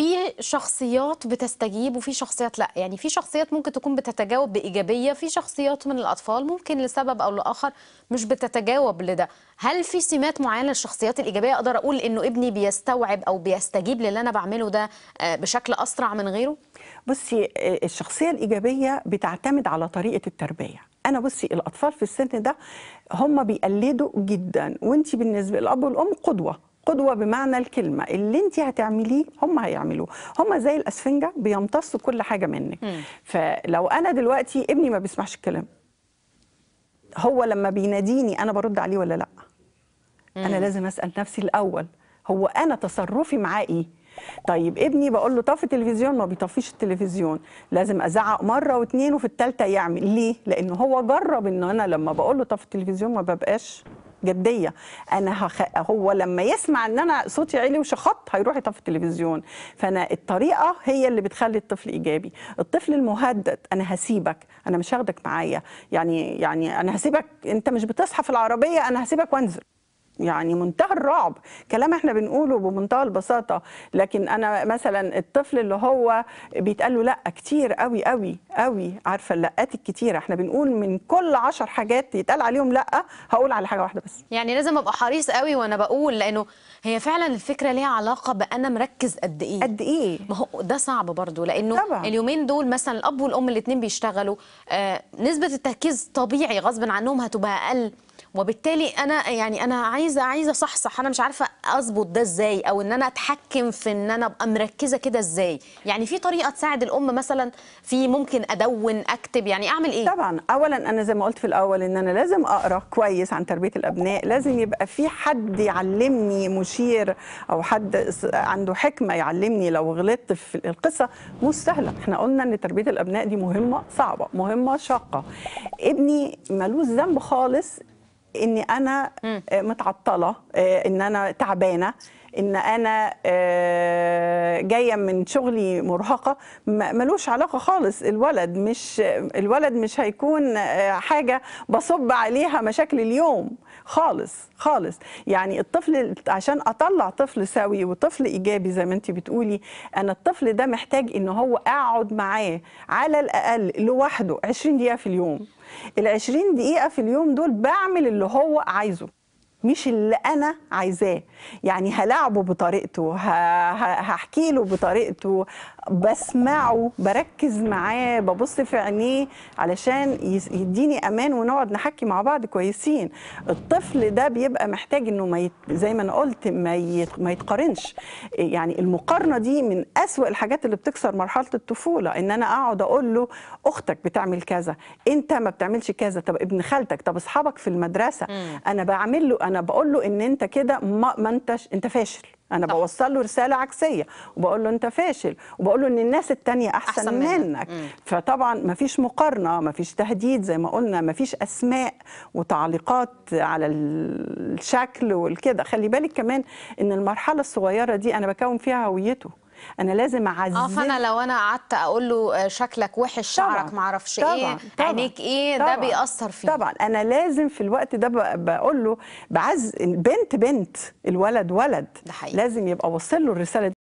في شخصيات بتستجيب وفي شخصيات لا يعني في شخصيات ممكن تكون بتتجاوب بايجابيه في شخصيات من الاطفال ممكن لسبب او لاخر مش بتتجاوب لده هل في سمات معينه للشخصيات الايجابيه اقدر اقول انه ابني بيستوعب او بيستجيب للي انا بعمله ده آه، بشكل اسرع من غيره بصي آه، الشخصيه الايجابيه بتعتمد على طريقه التربيه انا بصي الاطفال في السن ده هم بيقلدوا جدا وانت بالنسبه للاب والام قدوه قدوه بمعنى الكلمه اللي انت هتعمليه هم هيعملوه هم زي الاسفنجه بيمتصوا كل حاجه منك مم. فلو انا دلوقتي ابني ما بيسمعش الكلام هو لما بيناديني انا برد عليه ولا لا مم. انا لازم اسال نفسي الاول هو انا تصرفي معاه ايه طيب ابني بقول له طفي التلفزيون ما بيطفيش التلفزيون لازم ازعق مره واثنين وفي الثالثه يعمل ليه لان هو جرب ان انا لما بقول له طفي التلفزيون ما ببقاش جديه انا هخ... هو لما يسمع ان انا صوتي عالي وشخط هيروح يطفي التلفزيون فانا الطريقه هي اللي بتخلي الطفل ايجابي الطفل المهدد انا هسيبك انا مش هاخدك معايا يعني يعني انا هسيبك انت مش بتصحى في العربيه انا هسيبك وانزل يعني منتهى الرعب كلام احنا بنقوله بمنتهى البساطه لكن انا مثلا الطفل اللي هو بيتقال له لا كتير قوي قوي قوي عارفه اللقات الكتيره احنا بنقول من كل عشر حاجات يتقال عليهم لا هقول على حاجه واحده بس يعني لازم ابقى حريص قوي وانا بقول لانه هي فعلا الفكره ليها علاقه بان مركز قد ايه قد ايه ما هو ده صعب برضو لانه طبعا. اليومين دول مثلا الاب والام الاثنين بيشتغلوا آه نسبه التركيز طبيعي غصب عنهم هتبقى اقل وبالتالي انا يعني انا عايزه عايزه صحصح انا مش عارفه اظبط ده ازاي او ان انا اتحكم في ان انا ابقى مركزه كده ازاي يعني في طريقه تساعد الام مثلا في ممكن ادون اكتب يعني اعمل ايه طبعا اولا انا زي ما قلت في الاول ان انا لازم اقرا كويس عن تربيه الابناء لازم يبقى في حد يعلمني مشير او حد عنده حكمه يعلمني لو غلطت في القصه مش سهله احنا قلنا ان تربيه الابناء دي مهمه صعبه مهمه شاقه ابني ملوش ذنب خالص اني انا آه، متعطله آه، ان انا تعبانه ان انا آه، جايه من شغلي مرهقه ملوش علاقه خالص الولد مش الولد مش هيكون آه، حاجه بصب عليها مشاكل اليوم خالص خالص يعني الطفل عشان اطلع طفل سوي وطفل ايجابي زي ما انت بتقولي انا الطفل ده محتاج ان هو اقعد معاه على الاقل لوحده 20 دقيقه في اليوم ال 20 دقيقه في اليوم دول بعمل اللي هو عايزه مش اللي انا عايزاه يعني هلاعبه بطريقته هحكي له بطريقته بسمعه بركز معاه ببص في عينيه علشان يديني امان ونقعد نحكي مع بعض كويسين الطفل ده بيبقى محتاج انه ما يت... زي ما انا قلت ما, يت... ما يتقارنش يعني المقارنه دي من اسوا الحاجات اللي بتكسر مرحله الطفوله ان انا اقعد اقول له اختك بتعمل كذا انت ما بتعملش كذا طب ابن خالتك طب اصحابك في المدرسه انا بعمل له انا بقول له ان انت كده ما, ما انتش انت فاشل انا طبعا. بوصل له رساله عكسيه وبقول له انت فاشل وبقول له ان الناس التانية احسن, أحسن منك, منك. مم. فطبعا مفيش مقارنه مفيش تهديد زي ما قلنا مفيش اسماء وتعليقات على الشكل والكده خلي بالك كمان ان المرحله الصغيره دي انا بكون فيها هويته انا لازم اعزز اه فانا لو انا قعدت اقول له آه، شكلك وحش شعرك ما اعرفش ايه عينيك ايه طبعًا ده بيأثر فيه طبعا انا لازم في الوقت ده بقول له بعز بنت بنت الولد ولد ده حقيقي. لازم يبقى وصل له الرساله دي